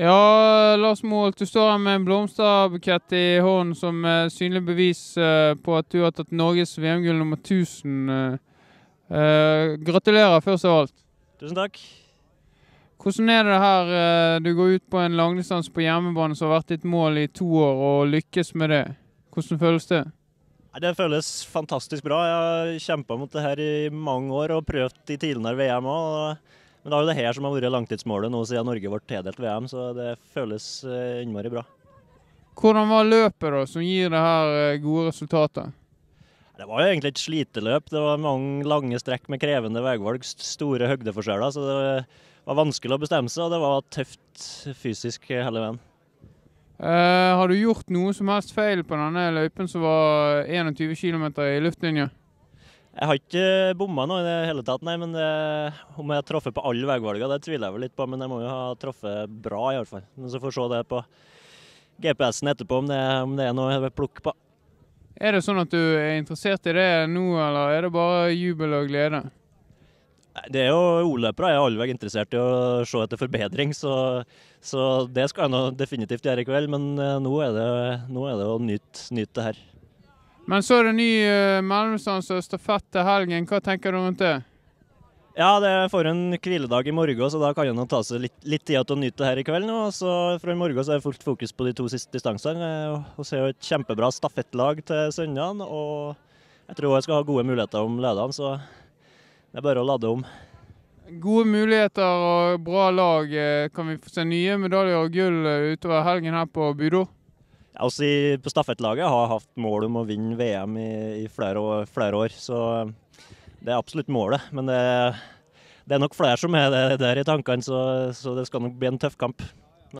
Ja, Lars Målt, du står her med en blomsterbukett i hånden som er eh, synlig bevis eh, på at du har tatt Norges VM-gull nummer 1000. Eh. gratulerer, først av alt. Tusen takk. Hvordan er det her du går ut på en langdistanse på hjemmebane som har vært ditt mål i to år, og lykkes med det? Hvordan føles det? Det føles fantastisk bra. Jeg har kjempa mot det her i mange år og prøvd i tidligere VM òg. Men det er jo det her som har vært langtidsmålet nå siden Norge ble tildelt VM, så det føles eh, innmari bra. Hvordan var løpet da, som gir det her eh, gode resultatet? Det var jo egentlig et sliteløp. Det var mange lange strekk med krevende veivalg, store høydeforskjeller. Så det var vanskelig å bestemme seg, og det var tøft fysisk hele veien. Uh, har du gjort noe som helst feil på denne løypen som var 21 km i luftlinja? Jeg har ikke bomma noe i det hele tatt, nei. Men det, om jeg har truffet på alle veivalgene, det tviler jeg vel litt på. Men jeg må jo ha truffet bra, i hvert fall. Men så får vi se det på GPS-en etterpå, om det, om det, er noe jeg vil plukke på. Er det sånn at du er interessert i det nå, eller er det bare jubel og glede? Det er jo O-løpere er allveg interessert i å se etter forbedring, så, så det skal jeg nå definitivt gjøre i kveld. Men eh, nå er det, nå er det å nyte, nyte det her. Men så er det ny uh, eh, mellomdistansestafett til helgen. Hva tenker du rundt det? Ja, det er for en hviledag i morgen, så da kan han ta seg litt, litt tid til å nyte det her i kveld. nå. Så fra i morgen så er det fullt fokus på de to siste distansene. Vi eh, har et kjempebra stafettlag til søndagen, og jeg tror jeg skal ha gode muligheter om ledene, så det er bare å lade om. Gode muligheter og bra lag. Eh, kan vi få se nye medaljer og gull utover helgen her på Budor? oss altså, i, på stafettlaget har hatt mål om å vinne VM i, i flere, år, flere, år, så det er absolutt målet. Men det, det er nok flere som er der i tankene, så, så det skal nok bli en tøff kamp.